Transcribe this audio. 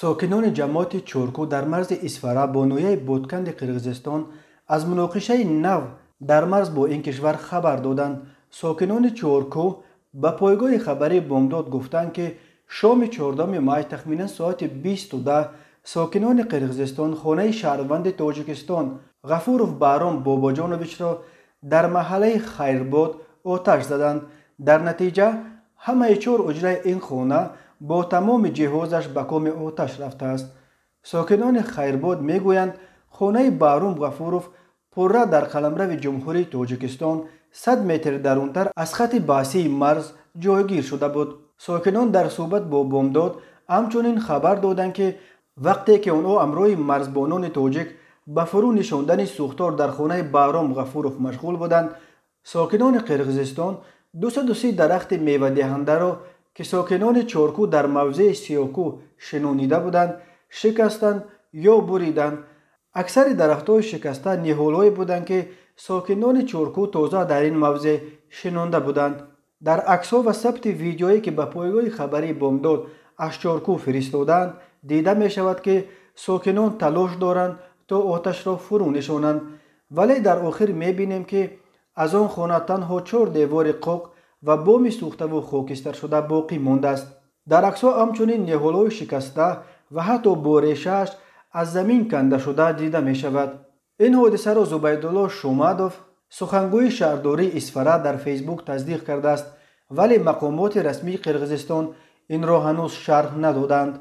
сокинони ҷамоати чӯрку дар марзи исфара бо ноҳияи бодканди қирғизистон аз муноқишаи нав дар марз бо ин кишвар хабар доданд сокинони чӯрку ба пойгоҳи хабарии бомдод гуфтанд ки шоми 14 май тахминан соати 20-10 сокинони қирғизистон хонаи шаҳрванди тоҷикистон ғафуров баҳром бобоҷоновичро дар маҳаллаи хайрбод оташ заданд дар натиҷа ҳамаи чор оҷраи ин хона бо тамоми ҷиҳозаш ба коми оташ рафтааст сокинони хайрбод мегӯянд хонаи баҳрум ғафуров пурра дар қаламрави ҷумҳурии тоҷикистон сад метр дарунтар аз хати баъсии марз ҷойгир шуда буд сокинон дар сӯҳбат бо бомдод ҳамчунин хабар доданд ки вақте ки онҳо ҳамроҳи марзбонони тоҷик ба фурӯ нишондани сӯхтор дар хонаи баҳром ғафуров машғул буданд сокинони қирғизистон дусадуси дарахти мевадиҳандаро ки сокинони чоркӯ дар мавзеи сиёкӯ шинонида буданд шикастанд ё буриданд аксари дарахтҳои шикаста ниҳолҳое буданд ки сокинони чоркӯ тоза дар ин мавзеъ шинонда буданд дар аксҳо ва сабти видеое ки ба пойгоҳи хабарии бомдод аз чоркӯ фиристоданд дида мешавад ки сокинон талош доранд то оташро фурӯ нишонанд вале дар охир мебинем ки аз он хона танҳо чор девори қоқ ва боми сӯхтаву хокистаршуда боқӣ мондааст дар аксҳо ҳамчунин неҳолҳои шикаста ва ҳатто борешааш аз замин кандашуда дида мешавад ин ҳодисаро зубайдулло шумадов сухангӯи шаҳрдории исфара дар фейсбук тасдиқ кардааст вале мақомоти расмии қирғизистон инро ҳанӯз шарҳ надоданд